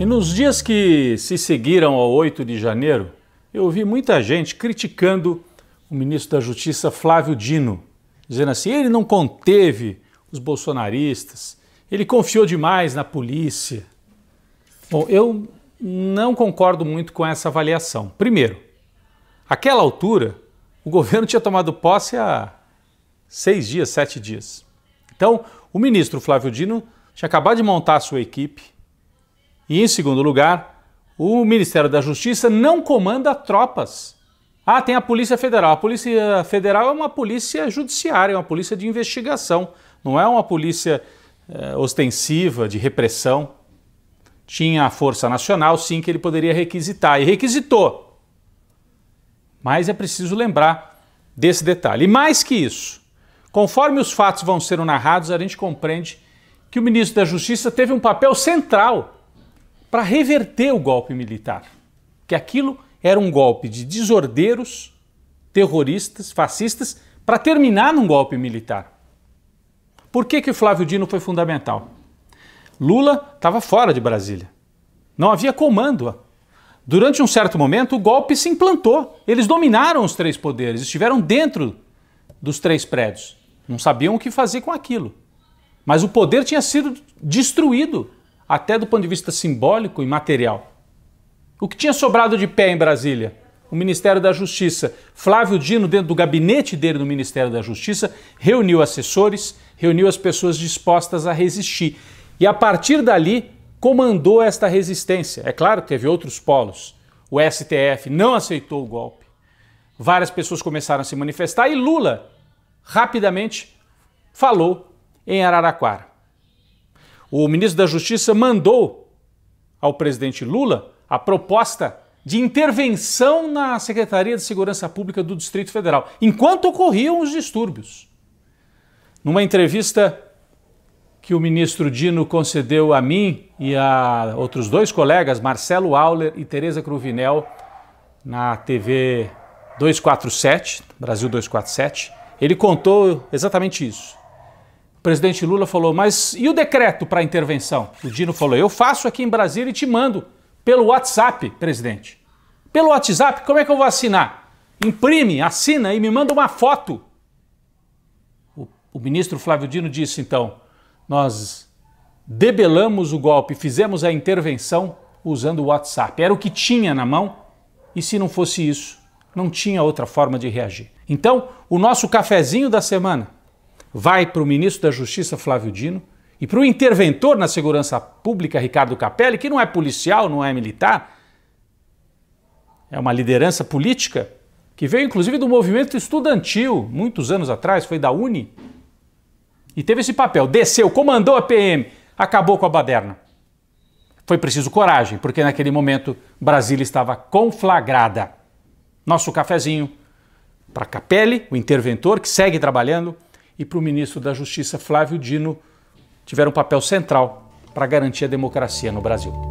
E nos dias que se seguiram ao 8 de janeiro, eu ouvi muita gente criticando o ministro da Justiça Flávio Dino, dizendo assim: ele não conteve os bolsonaristas, ele confiou demais na polícia. Bom, eu não concordo muito com essa avaliação. Primeiro, àquela altura, o governo tinha tomado posse há seis dias, sete dias. Então, o ministro Flávio Dino tinha acabado de montar a sua equipe, e em segundo lugar, o Ministério da Justiça não comanda tropas. Ah, tem a Polícia Federal. A Polícia Federal é uma polícia judiciária, é uma polícia de investigação, não é uma polícia eh, ostensiva de repressão. Tinha a Força Nacional, sim, que ele poderia requisitar, e requisitou. Mas é preciso lembrar desse detalhe. E mais que isso, conforme os fatos vão sendo narrados, a gente compreende que o ministro da Justiça teve um papel central para reverter o golpe militar, que aquilo era um golpe de desordeiros, terroristas, fascistas, para terminar num golpe militar. Por que, que o Flávio Dino foi fundamental? Lula estava fora de Brasília. Não havia comando. Durante um certo momento, o golpe se implantou. Eles dominaram os três poderes, estiveram dentro dos três prédios. Não sabiam o que fazer com aquilo. Mas o poder tinha sido destruído até do ponto de vista simbólico e material. O que tinha sobrado de pé em Brasília? O Ministério da Justiça. Flávio Dino, dentro do gabinete dele no Ministério da Justiça, reuniu assessores, reuniu as pessoas dispostas a resistir. E a partir dali, comandou esta resistência. É claro que teve outros polos. O STF não aceitou o golpe. Várias pessoas começaram a se manifestar e Lula rapidamente falou em Araraquara. O ministro da Justiça mandou ao presidente Lula a proposta de intervenção na Secretaria de Segurança Pública do Distrito Federal, enquanto ocorriam os distúrbios. Numa entrevista que o ministro Dino concedeu a mim e a outros dois colegas, Marcelo Auler e Tereza Cruvinel, na TV 247, Brasil 247, ele contou exatamente isso. O presidente Lula falou: Mas e o decreto para intervenção? O Dino falou: Eu faço aqui em Brasília e te mando pelo WhatsApp, presidente. Pelo WhatsApp, como é que eu vou assinar? Imprime, assina e me manda uma foto. O, o ministro Flávio Dino disse então: Nós debelamos o golpe, fizemos a intervenção usando o WhatsApp. Era o que tinha na mão e se não fosse isso, não tinha outra forma de reagir. Então, o nosso cafezinho da semana vai para o ministro da Justiça, Flávio Dino, e para o interventor na segurança pública, Ricardo Capelli, que não é policial, não é militar, é uma liderança política que veio inclusive do movimento estudantil, muitos anos atrás, foi da Uni, e teve esse papel. Desceu, comandou a PM, acabou com a baderna. Foi preciso coragem, porque naquele momento Brasília estava conflagrada. Nosso cafezinho para Capelli, o interventor que segue trabalhando, e para o ministro da Justiça, Flávio Dino, tiveram um papel central para garantir a democracia no Brasil.